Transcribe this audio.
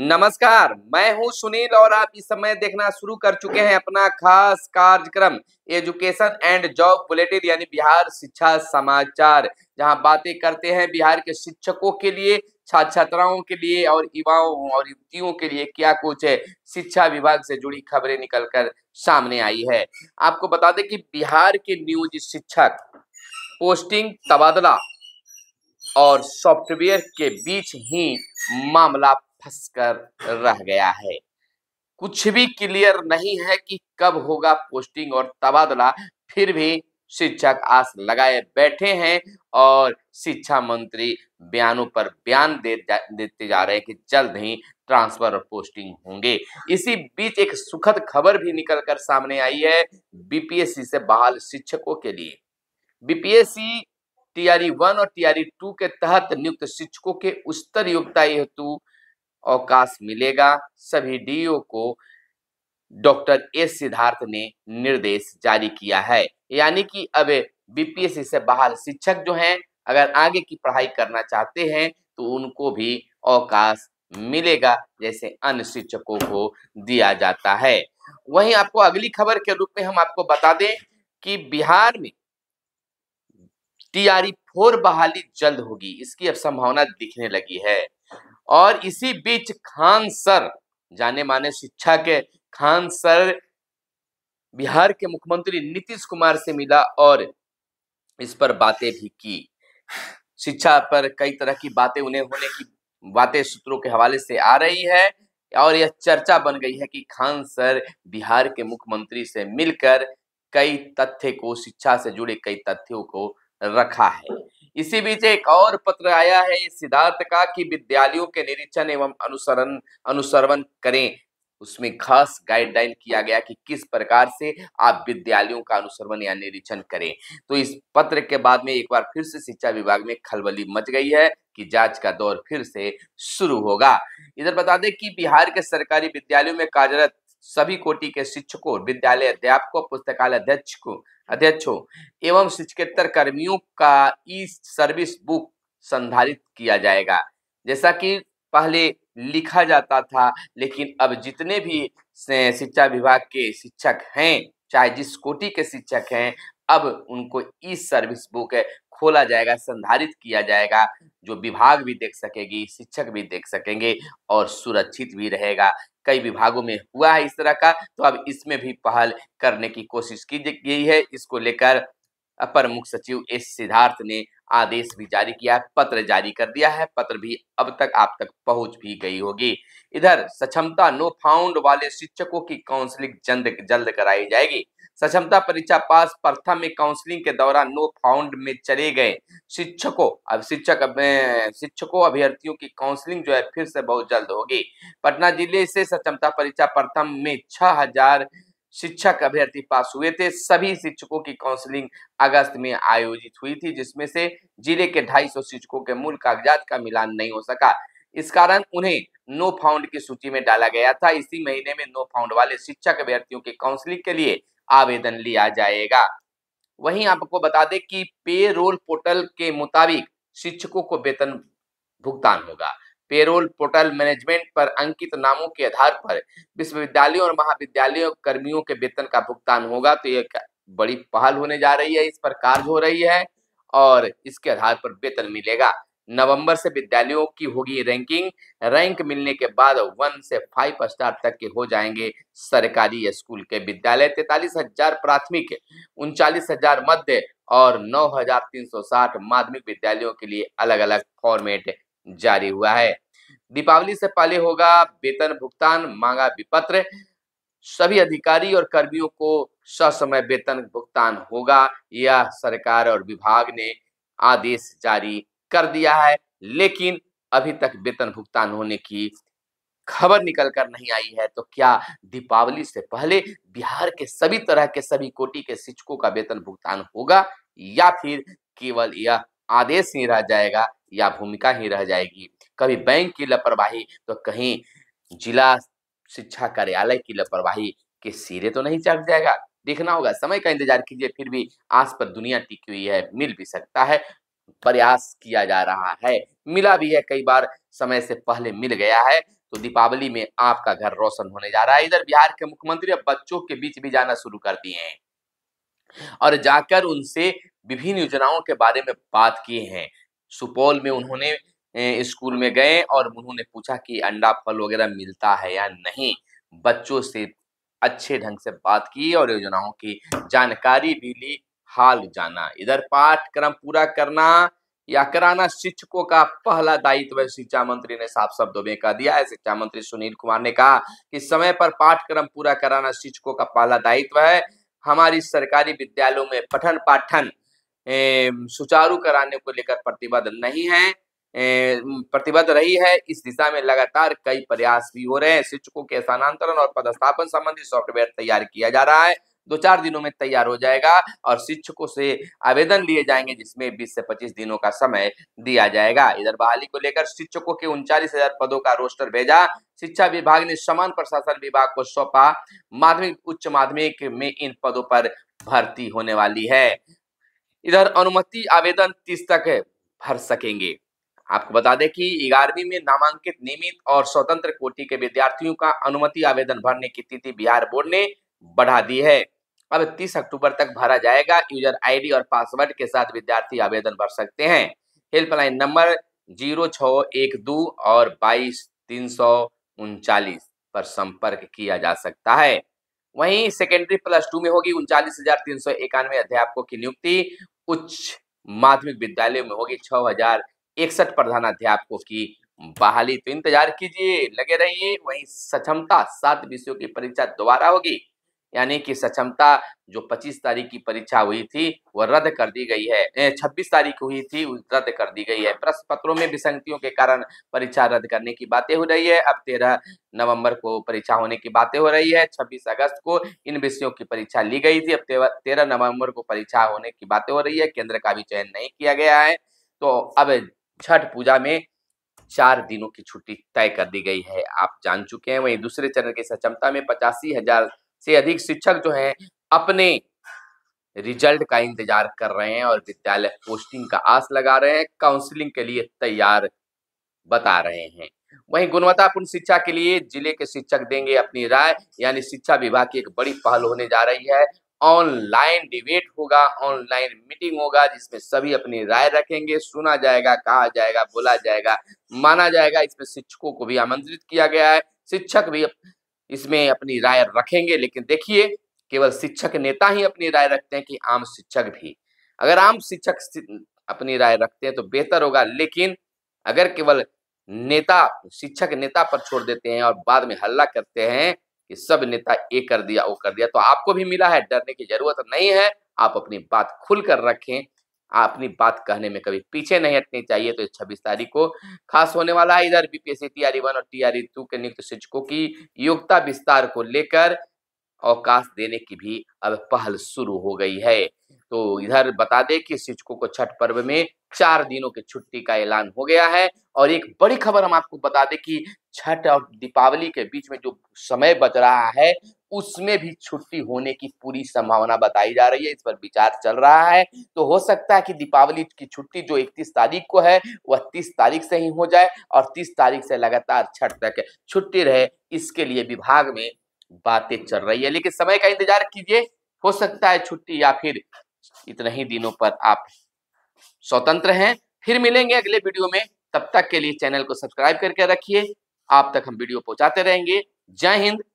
नमस्कार मैं हूं सुनील और आप इस समय देखना शुरू कर चुके हैं अपना खास कार्यक्रम एजुकेशन एंड जॉब बुलेटिन यानी बिहार शिक्षा समाचार जहां बातें करते हैं बिहार के शिक्षकों के लिए छात्र छात्राओं के लिए और युवाओं और युवतियों के लिए क्या कुछ है शिक्षा विभाग से जुड़ी खबरें निकलकर सामने आई है आपको बता दें कि बिहार के न्यूज शिक्षक पोस्टिंग तबादला और सॉफ्टवेयर के बीच ही मामला फंस कर रह गया है कुछ भी क्लियर नहीं है कि कब होगा पोस्टिंग और तबादला फिर भी शिक्षक आस लगाए बैठे हैं और शिक्षा मंत्री बयानों पर बयान दे देते जा रहे हैं कि जल्द ही ट्रांसफर और पोस्टिंग होंगे इसी बीच एक सुखद खबर भी निकलकर सामने आई है बीपीएससी से बहाल शिक्षकों के लिए बीपीएससी टीआरई वन और टीआरई टू के तहत नियुक्त शिक्षकों के उच्चतर योग्यता हेतु अवकाश मिलेगा सभी डीओ को डॉक्टर एस सिद्धार्थ ने निर्देश जारी किया है यानी कि अब बीपीएससी से बाहर शिक्षक जो हैं अगर आगे की पढ़ाई करना चाहते हैं तो उनको भी अवकाश मिलेगा जैसे अन्य शिक्षकों को दिया जाता है वहीं आपको अगली खबर के रूप में हम आपको बता दें कि बिहार में टीआरई फोर बहाली जल्द होगी इसकी अब संभावना दिखने लगी है और इसी बीच खान सर जाने माने शिक्षा के खान सर बिहार के मुख्यमंत्री नीतीश कुमार से मिला और इस पर बातें भी की शिक्षा पर कई तरह की बातें उन्हें होने की बातें सूत्रों के हवाले से आ रही है और यह चर्चा बन गई है कि खान सर बिहार के मुख्यमंत्री से मिलकर कई तथ्य को शिक्षा से जुड़े कई तथ्यों को रखा है इसी बीच एक और पत्र आया है सिद्धार्थ का कि विद्यालयों के निरीक्षण एवं अनुसरण अनुसरण करें उसमें खास गाइडलाइन किया गया कि किस प्रकार से आप विद्यालयों का अनुसरण या निरीक्षण करें तो इस पत्र के बाद में एक बार फिर से शिक्षा विभाग में खलबली मच गई है कि जांच का दौर फिर से शुरू होगा इधर बता दें कि बिहार के सरकारी विद्यालयों में कार्यरत सभी कोटि के शिक्षकों विद्यालय अध्यापकों पुस्तकालय अध्यक्ष को अध्यक्षों एवं शिक्षकेतर कर्मियों का ई सर्विस बुक संधारित किया जाएगा जैसा कि पहले लिखा जाता था लेकिन अब जितने भी शिक्षा विभाग के शिक्षक हैं चाहे जिस कोटि के शिक्षक हैं अब उनको ई सर्विस बुक है खोला जाएगा संधारित किया जाएगा जो विभाग भी देख सकेगी शिक्षक भी देख सकेंगे और सुरक्षित भी रहेगा कई विभागों में हुआ है इस तरह का तो अब इसमें भी पहल करने की कोशिश की गई है इसको लेकर अपर मुख्य सचिव एस सिद्धार्थ ने आदेश भी जारी किया पत्र जारी कर दिया है पत्र भी अब तक आप तक पहुंच भी गई होगी इधर सक्षमता नो फाउंड वाले शिक्षकों की काउंसलिंग जल्द जल्द कराई जाएगी सक्षमता परीक्षा पास प्रथम में काउंसलिंग के दौरान नो फाउंड में चले गए शिक्षकों अब शिक्षक शिक्षकों अभ्यर्थियों की काउंसलिंग जो है फिर से बहुत जल्द होगी पटना जिले से सक्षमता परीक्षा प्रथम में छह हजार शिक्षक अभ्यर्थी पास हुए थे सभी शिक्षकों की काउंसलिंग अगस्त में आयोजित हुई थी जिसमें से जिले के 250 शिक्षकों के मूल कागजात का मिलान नहीं हो सका इस कारण उन्हें नो फाउंड की सूची में डाला गया था इसी महीने में नो फाउंड वाले शिक्षक अभ्यर्थियों की काउंसलिंग के लिए आवेदन लिया जाएगा वहीं आपको बता दें कि पेरोल पोर्टल के मुताबिक शिक्षकों को वेतन भुगतान होगा पेरोल पोर्टल मैनेजमेंट पर अंकित नामों के आधार पर विश्वविद्यालयों और महाविद्यालयों कर्मियों के वेतन का भुगतान होगा तो यह बड़ी पहल होने जा रही है इस पर कार्य हो रही है और इसके आधार पर वेतन मिलेगा नवंबर से विद्यालयों की होगी रैंकिंग रैंक मिलने के बाद वन से फाइव स्टार तक के हो जाएंगे सरकारी स्कूल के विद्यालय तैतालीस हजार प्राथमिक उनचालीस हजार मध्य और नौ हजार तीन सौ साठ माध्यमिक विद्यालयों के लिए अलग अलग फॉर्मेट जारी हुआ है दीपावली से पहले होगा वेतन भुगतान मांगा विपत्र सभी अधिकारी और कर्मियों को ससमय वेतन भुगतान होगा यह सरकार और विभाग ने आदेश जारी कर दिया है लेकिन अभी तक वेतन भुगतान होने की खबर निकल कर नहीं आई है तो क्या दीपावली से पहले बिहार के सभी तरह के सभी कोटि के शिक्षकों का वेतन भुगतान होगा या फिर केवल यह आदेश ही रह जाएगा या भूमिका ही रह जाएगी कभी बैंक की लापरवाही तो कहीं जिला शिक्षा कार्यालय की लापरवाही के सिरे तो नहीं चढ़ जाएगा देखना होगा समय का इंतजार कीजिए फिर भी आस पर दुनिया टिकी हुई है मिल भी सकता है प्रयास किया जा रहा है मिला भी है कई बार समय से पहले मिल गया है तो दीपावली में आपका घर रोशन होने जा रहा है इधर बिहार के मुख्यमंत्री अब बच्चों के बीच भी जाना शुरू कर दिए हैं और जाकर उनसे विभिन्न योजनाओं के बारे में बात किए हैं सुपौल में उन्होंने स्कूल में गए और उन्होंने पूछा कि अंडा फल वगैरह मिलता है या नहीं बच्चों से अच्छे ढंग से बात की और योजनाओं की जानकारी भी ली हाल जाना इधर पाठ्यक्रम पूरा करना या कराना शिक्षकों का पहला दायित्व शिक्षा मंत्री ने साफ शब्दों में कह दिया है शिक्षा मंत्री सुनील कुमार ने कहा कि समय पर पाठ्यक्रम पूरा कराना शिक्षकों का पहला दायित्व है हमारी सरकारी विद्यालयों में पठन पाठन सुचारू कराने को लेकर प्रतिबद्ध नहीं है प्रतिबद्ध रही है इस दिशा में लगातार कई प्रयास भी हो रहे हैं शिक्षकों के स्थानांतरण और पदस्थापन संबंधी सॉफ्टवेयर तैयार किया जा रहा है दो चार दिनों में तैयार हो जाएगा और शिक्षकों से आवेदन लिए जाएंगे जिसमें 20 से 25 दिनों का समय दिया जाएगा इधर बहाली को लेकर शिक्षकों के उनचालीस हजार पदों का रोस्टर भेजा शिक्षा विभाग ने समान प्रशासन विभाग को सौंपा माध्यमिक उच्च माध्यमिक में इन पदों पर भर्ती होने वाली है इधर अनुमति आवेदन तीस तक भर सकेंगे आपको बता दें कि ग्यारहवीं में नामांकित नियमित और स्वतंत्र कोटि के विद्यार्थियों का अनुमति आवेदन भरने की तिथि बिहार बोर्ड ने बढ़ा दी है अब 30 अक्टूबर तक भरा जाएगा यूजर आईडी और पासवर्ड के साथ विद्यार्थी आवेदन भर सकते हैं हेल्पलाइन नंबर जीरो छ एक दो और बाईस तीन सौ उनचालीस पर संपर्क किया जा सकता है वहीं सेकेंडरी प्लस टू में होगी उनचालीस हजार तीन सौ इक्यानवे अध्यापकों की नियुक्ति उच्च माध्यमिक विद्यालय में होगी छह हजार इकसठ प्रधान अध्यापकों की बहाली तो इंतजार कीजिए लगे रहिए वहीं सक्षमता सात विषयों की परीक्षा दोबारा होगी यानी कि सक्षमता जो 25 तारीख की परीक्षा हुई थी वह रद्द कर दी गई है 26 तारीख हुई थी रद्द कर दी गई है प्रश्न पत्रों में विसंगतियों के कारण परीक्षा रद्द करने की बातें हो रही है अब 13 नवंबर को परीक्षा होने की बातें हो रही है 26 अगस्त को इन विषयों की परीक्षा ली गई थी अब तेरह नवम्बर को परीक्षा होने की बातें हो रही है केंद्र का भी चयन नहीं किया गया है तो अब छठ पूजा में चार दिनों की छुट्टी तय कर दी गई है आप जान चुके हैं वहीं दूसरे चरण की सक्षमता में पचासी हजार से अधिक शिक्षक जो हैं अपने रिजल्ट का इंतजार कर रहे हैं और विद्यालय पोस्टिंग का आस लगा रहे हैं काउंसलिंग के लिए तैयार बता रहे हैं वहीं गुणवत्तापूर्ण शिक्षा के लिए जिले के शिक्षक देंगे अपनी राय यानी शिक्षा विभाग की एक बड़ी पहल होने जा रही है ऑनलाइन डिबेट होगा ऑनलाइन मीटिंग होगा जिसमें सभी अपनी राय रखेंगे सुना जाएगा कहा जाएगा बोला जाएगा माना जाएगा इसमें शिक्षकों को भी आमंत्रित किया गया है शिक्षक भी इसमें अपनी राय रखेंगे लेकिन देखिए केवल शिक्षक नेता ही अपनी राय रखते हैं कि आम शिक्षक भी अगर आम शिक्षक अपनी राय रखते हैं तो बेहतर होगा लेकिन अगर केवल नेता शिक्षक नेता पर छोड़ देते हैं और बाद में हल्ला करते हैं कि सब नेता ये कर दिया वो कर दिया तो आपको भी मिला है डरने की जरूरत नहीं है आप अपनी बात खुलकर रखें अपनी बात कहने में कभी पीछे नहीं हटनी चाहिए तो छब्बीस तारीख को खास होने वाला है इधर बीपीएससी टीआरई e वन और टीआरई टू e के नियुक्त शिक्षकों की योग्यता विस्तार को लेकर अवकाश देने की भी अब पहल शुरू हो गई है तो इधर बता दे कि शिक्षकों को छठ पर्व में चार दिनों की छुट्टी का ऐलान हो गया है और एक बड़ी खबर हम आपको बता दें कि छठ और दीपावली के बीच में जो समय बच रहा है उसमें भी छुट्टी होने की पूरी संभावना बताई जा रही है इस पर विचार चल रहा है तो हो सकता है कि दीपावली की छुट्टी जो 31 तारीख को है वह 30 तारीख से ही हो जाए और 30 तारीख से लगातार छठ तक छुट्टी रहे इसके लिए विभाग में बातें चल रही है लेकिन समय का इंतजार कीजिए हो सकता है छुट्टी या फिर इतने ही दिनों पर आप स्वतंत्र हैं फिर मिलेंगे अगले वीडियो में तब तक के लिए चैनल को सब्सक्राइब करके रखिए आप तक हम वीडियो पहुंचाते रहेंगे जय हिंद